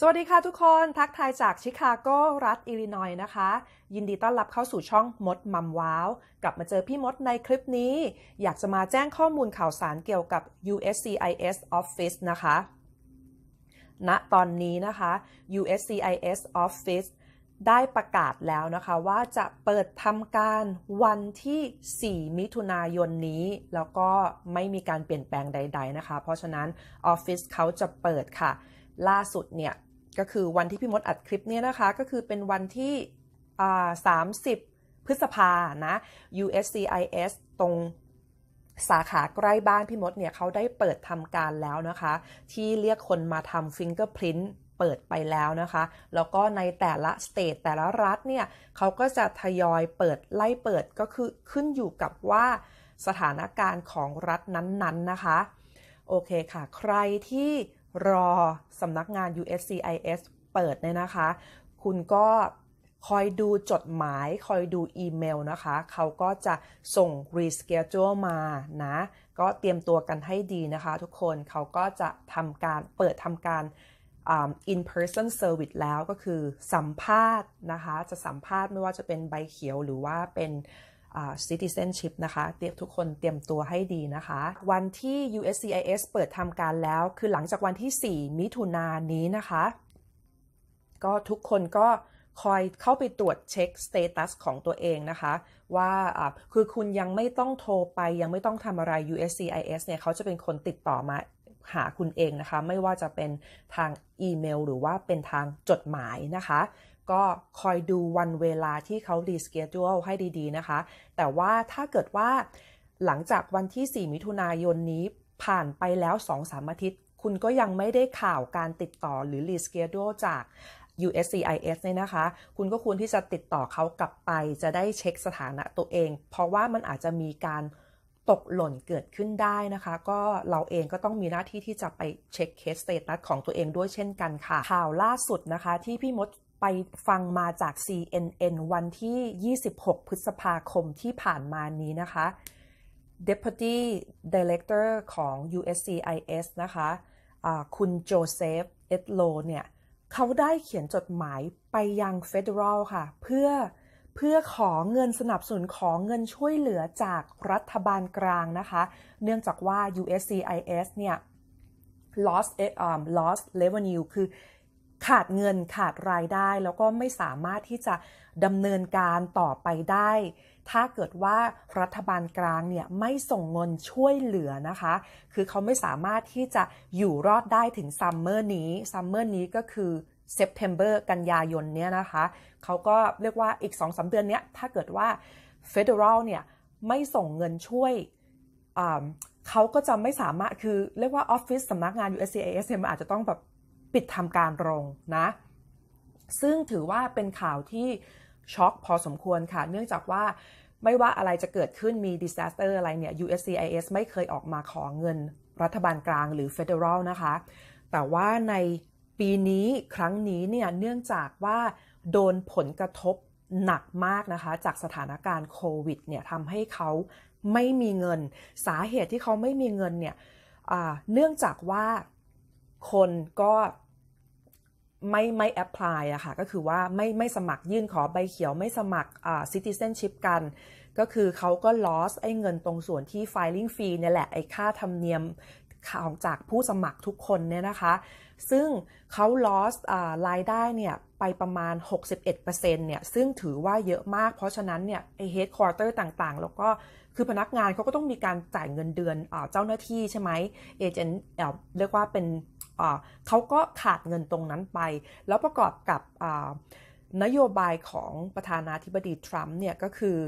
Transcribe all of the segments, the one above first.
สวัสดีค่ะทุกคนทักทายจากชิคาโกรัฐ อิลลินอย นะคะ ยินดีต้อนรับเข้าสู่ช่องมด มัมว้าว กลับมาเจอพี่มดในคลิปนี้ อยากจะมาแจ้งข้อมูลข่าวสารเกี่ยวกับ USCIS Office นะคะณนะตอนนี้นะคะ USCIS Office ได้ประกาศแล้วนะคะว่าจะเปิดทำการวันที่ 4 มิถุนายนนี้ แล้วก็ไม่มีการเปลี่ยนแปลงใด ๆ นะคะ เพราะฉะนั้นออฟฟิศเขาจะเปิดค่ะล่าสุดเนี่ยก็คือวันที่พี่มดอัดคลิปเนี้นะคะ ก็คือเป็นวันที่ 30 พฤษภานะ USCIS ตรงสาขาใกล้บ้านพี่มดเนี่ยเขาได้เปิดทำการแล้วนะคะ ที่เรียกคนมาทำฟิงเกอร์พรินต์เปิดไปแล้วนะคะ แล้วก็ในแต่ละสเตทแต่ละรัฐเนี่ยเขาก็จะทยอยเปิดไล่เปิดก็คือขึ้นอยู่กับว่าสถานการณ์ของรัฐนั้นๆนนนะคะ โอเคค่ะใครที่รอสำนักงาน USCIS เปิดเนี่ยนะคะ คุณก็คอยดูจดหมาย คอยดูอีเมลนะคะ เขาก็จะส่ง reschedule มานะ ก็เตรียมตัวกันให้ดีนะคะทุกคน เขาก็จะทำการเปิดทำการ in person service แล้วก็คือสัมภาษณ์นะคะ จะสัมภาษณ์ไม่ว่าจะเป็นใบเขียวหรือว่าเป็น citizenship นะคะ เตรียมทุกคนเตรียมตัวให้ดีนะคะ วันที่ USCIS เปิดทำการแล้ว คือหลังจากวันที่ 4 มิถุนายนนี้นะคะ ก็ทุกคนก็คอยเข้าไปตรวจเช็คสเตตัสของตัวเองนะคะ ว่าคือคุณยังไม่ต้องโทรไป ยังไม่ต้องทำอะไร USCIS เนี่ย เขาจะเป็นคนติดต่อมาหาคุณเองนะคะ ไม่ว่าจะเป็นทางอีเมลหรือว่าเป็นทางจดหมายนะคะก็คอยดูวันเวลาที่เขารีสเกจจูลให้ดีๆนะคะ แต่ว่าถ้าเกิดว่า หลังจากวันที่ 4 มิถุนายนนี้ผ่านไปแล้ว 2-3อาทิตย์ คุณก็ยังไม่ได้ข่าวการติดต่อหรือรีสเกจจูลจาก USCIS เนี่ยนะคะ คุณก็ควรที่จะติดต่อเขากลับไปจะได้เช็คสถานะตัวเอง เพราะว่ามันอาจจะมีการ ตกหล่นเกิดขึ้นได้นะคะ ก็เราเองก็ต้องมีหน้าที่ที่จะไปเช็คเคสสเตตัสของตัวเองด้วยเช่นกันค่ะ ข่าวล่าสุดนะคะ ที่พี่มดไปฟังมาจาก CNN วันที่ 26 พฤษภาคมที่ผ่านมานี้นะคะ Deputy Director ของ USCIS นะคะะคุณโจเซฟเอ็ดโลเนี่ย เขาได้เขียนจดหมายไปยัง Federal ค่ะ เพื่อ เพื่อขอเงินสนับสนุนของเงินช่วยเหลือจากรัฐบาลกลางนะคะ เนื่องจากว่า USCIS เนี่ย loss um, loss revenue คือขาดเงินขาดรายได้แล้วก็ไม่สามารถที่จะดำเนินการต่อไปได้ ถ้าเกิดว่ารัฐบาลกลางเนี่ย ไม่ส่งเงินช่วยเหลือนะคะ คือเขาไม่สามารถที่จะอยู่รอดได้ถึงซัมเมอร์นี้ ซัมเมอร์นี้ก็คือเซปเทมเบอร์กันยายนเนี่ยนะคะ เขาก็เรียกว่าอีก2-3เดือนเนี้ยถ้าเกิดว่าเฟดเออรัลเนี่ยไม่ส่งเงินช่วย เขาก็จะไม่สามารถคือเรียกว่าออฟฟิศสำนักงาน USCIS มันอาจจะต้องแบบปิดทำการลงนะ ซึ่งถือว่าเป็นข่าวที่ช็อกพอสมควรค่ะ เนื่องจากว่าไม่ว่าอะไรจะเกิดขึ้นมี disaster อะไรเนี่ย USCIS ไม่เคยออกมาขอเงิน รัฐบาลกลางหรือ federal นะคะแต่ว่าในปีนี้ครั้งนี้เนี่ยเนื่องจากว่าโดนผลกระทบหนักมากนะคะ จากสถานการณ์โควิดเนี่ยทำให้เขาไม่มีเงิน สาเหตุที่เขาไม่มีเงินเนี่ยเนื่องจากว่าคนก็ไม่ไม่แอพพลายอะค่ะก็คือว่าไม่ไม่สมัครยื่นขอใบเขียวไม่สมัครอ่าซิติเซนชิพกัน ก็คือเขาก็ลอสไอ้เงินตรงส่วนที่ filing fee เนี่ยแหละไอ้ค่าธรรมเนียม ของจากผู้สมัครทุกคนเนี่ยนะคะ ซึ่งเขาลอสรายได้เนี่ย ไปประมาณ 61%เนี่ย ซึ่งถือว่าเยอะมากเพราะฉะนั้นเนี่ยไอเฮดคอร์เตอร์ต่างๆ แล้วก็คือพนักงานเขาก็ต้องมีการจ่ายเงินเดือนเจ้าหน้าที่ใช่ไหมเอเจนต์เรียกว่าเป็นเขาก็ขาดเงินตรงนั้นไป แล้วประกอบกับนโยบายของประธานาธิบดีทรัมป์เนี่ยก็คือ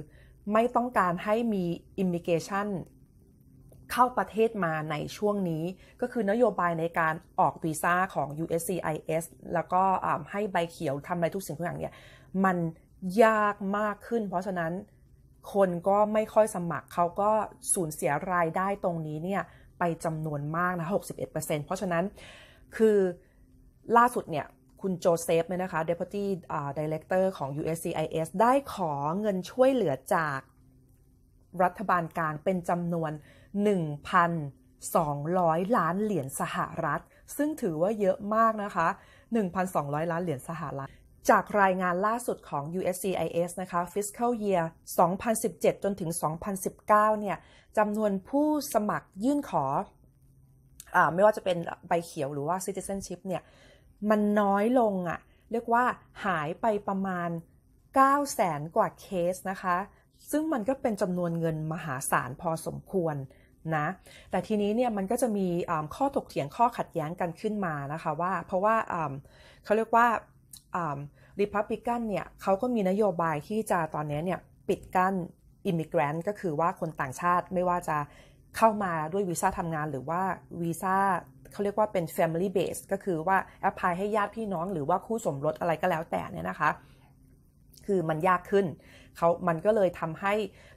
ไม่ต้องการให้มีอิมิเกชันเข้าประเทศมาในช่วงนี้ ก็คือนโยบายในการออกวีซ่าของ USCIS แล้วก็ให้ใบเขียวทำอะไรทุกสิ่งทุกอย่างเนี่ย มันยากมากขึ้นเพราะฉะนั้นคนก็ไม่ค่อยสมัคร เขาก็สูญเสียรายได้ตรงนี้เนี่ยไปจำนวนมากนะ 61%เพราะฉะนั้นคือล่าสุดเนี่ย คุณโจเซฟเนี่ยนะคะ Deputy uh, Director ของ USCIS ได้ขอเงินช่วยเหลือจากรัฐบาลกลางเป็นจำนวน 1,200 ล้านเหรียญสหรัฐ ซึ่งถือว่าเยอะมากนะคะ 1,200 ล้านเหรียญสหรัฐจากรายงานล่าสุดของ USCIS นะคะ Fiscal Year 2017 จนถึง 2019เนี่ยจำนวนผู้สมัครยื่นขออไม่ว่าจะเป็นใบเขียวหรือว่า citizenship เนี่ย มันน้อยลงอะ่ะ เรียกว่าหายไปประมาณ 9 0 0แสนกว่าเคสนะคะ ซึ่งมันก็เป็นจำนวนเงินมหาศาลพอสมควรนะ แต่ทีนี้เนี่ยมันก็จะมีข้อถกเถียงข้อขัดแย้งกันขึ้นมานะคะว่าเพราะว่าเขาเรียกว่าริพับลิกันเนี่ยเขาก็มีนโยบายที่จะตอนนี้เนี่ยปิดกั้นอิมิเกรนต์ก็คือว่าคนต่างชาติไม่ว่าจะเข้ามาด้วยวีซ่าทำงานหรือว่าวีซ่าเขาเรียกว่าเป็น family base ก็คือว่าแอพพลายให้ญาติพี่น้องหรือว่าคู่สมรสอะไรก็แล้วแต่เนี่ยนะคะ คือมันยากขึ้นเขามันก็เลยทำให้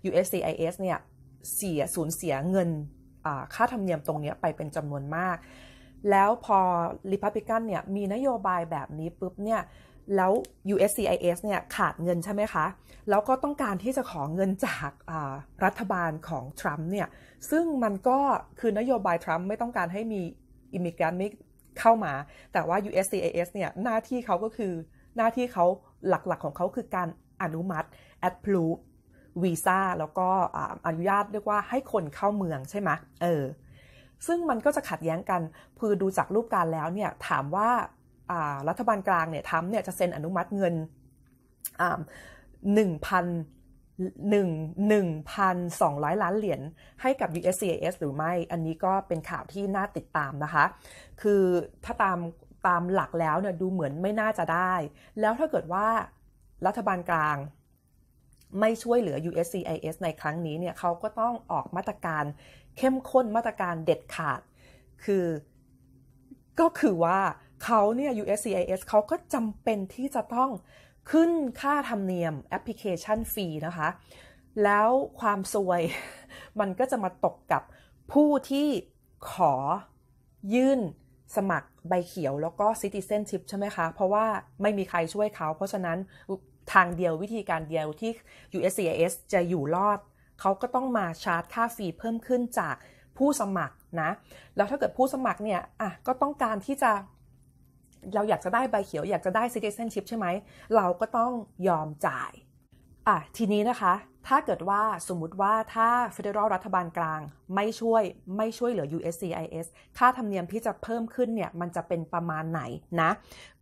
USCIS เนี่ยเสียสูญเสียเงินค่าธรรมเนียมตรงนี้ไปเป็นจำนวนมาก แล้วพอริพับลิกันเนี่ยมีนโยบายแบบนี้ปุ๊บเนี่ยแล้ว USCIS เนี่ย ขาดเงินใช่ไหมคะ แล้วก็ต้องการที่จะขอเงินจากรัฐบาลของทรัมป์เนี่ย ซึ่งมันก็คือนโยบายทรัมป์ไม่ต้องการให้มี อิมิเกรนต์เข้ามา แต่ว่า USCIS เนี่ย หน้าที่เขาก็คือหน้าที่เขาหลักๆของเขาคือการอนุมัติ approve วีซ่า แล้วก็อนุญาตเรียกว่าให้คนเข้าเมืองใช่ไหมเออ ซึ่งมันก็จะขัดแย้งกันคือดูจากรูปการแล้วเนี่ยถามว่ารัฐบาลกลางเนี่ยทำเนี่ยจะเซ็นอนุมัติเงินหนึ่งพันหนึ่งหนึ่งพันสองร้อยล้านเหรียญให้กับ USCIS หรือไม่ อันนี้ก็เป็นข่าวที่น่าติดตามนะคะ คือถ้าตาม ตามหลักแล้วเนี่ยดูเหมือนไม่น่าจะได้ แล้วถ้าเกิดว่ารัฐบาลกลางไม่ช่วยเหลือ USCIS ในครั้งนี้เนี่ยเขาก็ต้องออกมาตรการเข้มข้นมาตรการเด็ดขาด คือ ก็คือว่าเขาเนี่ย USCIS เขาก็จำเป็นที่จะต้องขึ้นค่าธรรมเนียมแอปพลิเคชันฟรีนะคะ แล้วความซวยมันก็จะมาตกกับผู้ที่ขอยื่นสมัครใบเขียวแล้วก็ citizenship ใช่ไหมคะ เพราะว่าไม่มีใครช่วยเขา เพราะฉะนั้นทางเดียววิธีการเดียวที่ USCIS จะอยู่รอด เขาก็ต้องมาชาร์จค่าฟรีเพิ่มขึ้นจากผู้สมัครนะ แล้วถ้าเกิดผู้สมัครเนี่ยอ่ะก็ต้องการที่จะเราอยากจะได้ใบเขียวอยากจะได้ citizenship ใช่ไหม เราก็ต้องยอมจ่าย อ่ะ ทีนี้นะคะ ถ้าเกิดว่า สมมุติว่าถ้า federal รัฐบาลกลางไม่ช่วยไม่ช่วยเหลือ USCIS ค่าธรรมเนียมที่จะเพิ่มขึ้นเนี่ย มันจะเป็นประมาณไหนนะ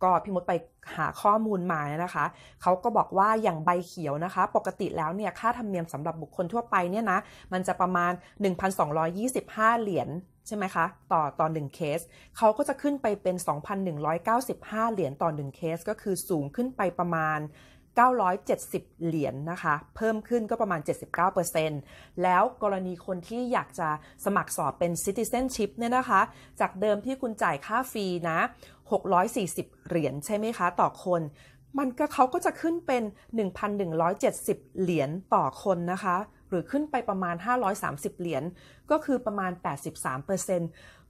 ก็พี่มดไปหาข้อมูลมานะคะ เขาก็บอกว่าอย่างใบเขียวนะคะ ปกติแล้วเนี่ย ค่าธรรมเนียมสำหรับบุคคลทั่วไปเนี่ยนะ มันจะประมาณ 1,225 เหรียญใช่ไหมคะต่อต่อ 1 เคสเขาก็จะขึ้นไปเป็น 2,195 เหรียญต่อ 1 เคส ก็คือสูงขึ้นไปประมาณ 970 เหรียญนนะคะ เพิ่มขึ้นก็ประมาณ 79%แล้วกรณีคนที่อยากจะสมัครสอบเป็น citizenship เนี่ยนะคะ จากเดิมที่คุณจ่ายค่าฟรีนะ 640 เหรียญใช่ไหมคะ ต่อคน มันก็เขาก็จะขึ้นเป็น 1,170 เหรียญต่อคนนะคะหรือขึ้นไปประมาณ 530 เหรียญ ก็คือประมาณ 83%เ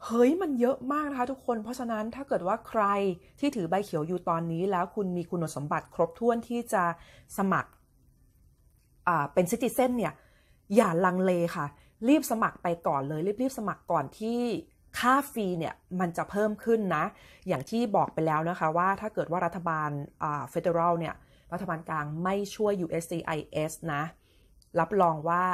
เฮ้ยมันเยอะมากนะคะทุกคน เพราะฉะนั้นถ้าเกิดว่าใครที่ถือใบเขียวอยู่ตอนนี้แล้วคุณมีคุณสมบัติครบถ้วนที่จะสมัครเป็นซิติเซนเนี่ย อย่าลังเลค่ะ รีบสมัครไปก่อนเลย รีบๆสมัครก่อนที่ค่าฟรีเนี่ย มันจะเพิ่มขึ้นนะ อย่างที่บอกไปแล้วนะคะว่าถ้าเกิดว่ารัฐบาลเฟดเออรัลเนี่ย รัฐบาลกลางไม่ช่วย USCIS นะรับรองว่า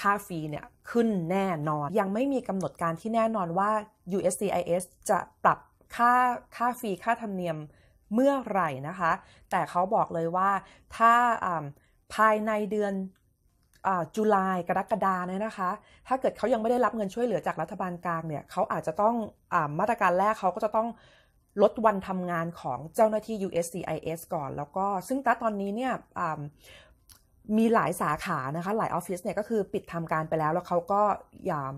ค่าฟรีเนี่ยขึ้นแน่นอน ยังไม่มีกำหนดการที่แน่นอนว่า USCIS จะปรับค่าค่าฟรีค่าธรรมเนียมเมื่อไหร่นะคะ แต่เขาบอกเลยว่าถ้าภายในเดือนจุลายกรกฎาเนี่ยนะคะ ถ้าเกิดเขายังไม่ได้รับเงินช่วยเหลือจากรัฐบาลกลางเนี่ยเขาอาจจะต้องอมาตรการแรกเขาก็จะต้องลดวันทำงานของเจ้าหน้าที่ USCIS ก่อน แล้วก็ซึ่งตอนนี้เนี่ยมีหลายสาขานะคะหลายออฟฟิศเนี่ย ก็คือปิดทำการไปแล้ว แล้วเขาก็ยาม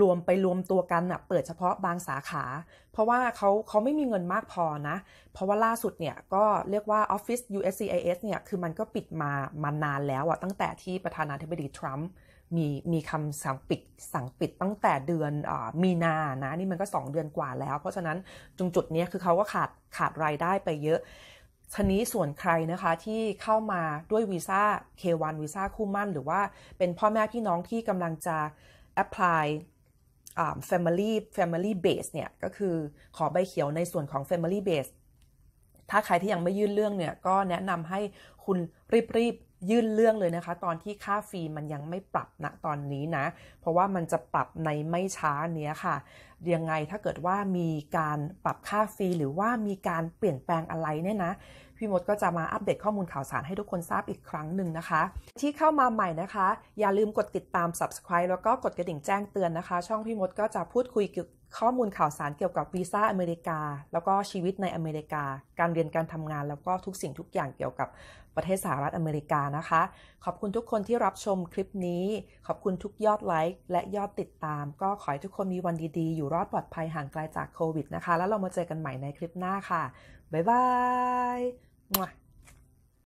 รวมไปรวมตัวกันนะเปิดเฉพาะบางสาขา เพราะว่าเขาเขาไม่มีเงินมากพอนะ เพราะว่าล่าสุดเนี่ยก็เรียกว่าออฟฟิศ USCIS เนี่ยคือมันก็ปิดมามานานแล้วอะตั้งแต่ที่ประธานาธิบดีทรัมป์มีมีคำสั่งปิดสั่งปิดตั้งแต่เดือนอมีนานะ นี่มันก็2เดือนกว่าแล้ว เพราะฉะนั้นจุงจุดนี้คือเขาก็ขาดขาดรายได้ไปเยอะทีนี้ส่วนใครนะคะที่เข้ามาด้วยวีซ่า K1 วีซ่าคู่มั่น หรือว่าเป็นพ่อแม่พี่น้องที่กำลังจะ apply family family base เนี่ยก็คือขอใบเขียวในส่วนของ family base ถ้าใครที่ยังไม่ยื่นเรื่องเนี่ย ก็แนะนำให้คุณรีบๆยื่นเรื่องเลยนะคะ ตอนที่ค่าฟรีมันยังไม่ปรับณนะตอนนี้นะ เพราะว่ามันจะปรับในไม่ช้าเนี้ยค่ะยังไงถ้าเกิดว่ามีการปรับค่าฟรี หรือว่ามีการเปลี่ยนแปลงอะไรเนี่ยนะพี่มดก็จะมาอัปเดตข้อมูลข่าวสารให้ทุกคนทราบอีกครั้งหนึ่งนะคะ ที่เข้ามาใหม่นะคะ อย่าลืมกดติดตาม subscribe แล้วก็กดกระดิ่งแจ้งเตือนนะคะ ช่องพี่มดก็จะพูดคุยเกี่ยวข้อมูลข่าวสารเกี่ยวกับวีซ่าอเมริกา แล้วก็ชีวิตในอเมริกา การเรียนการทำงานแล้วก็ทุกสิ่งทุกอย่างเกี่ยวกับประเทศสหรัฐอเมริกานะคะ ขอบคุณทุกคนที่รับชมคลิปนี้ ขอบคุณทุกยอดไลค์และยอดติดตาม ก็ขอให้ทุกคนมีวันดีๆอยู่รอดปลอดภัยห่างไกลจากโควิดนะคะแล้วเรามาเจอกันใหม่ในคลิปหน้าค่ะบ๊ายบาย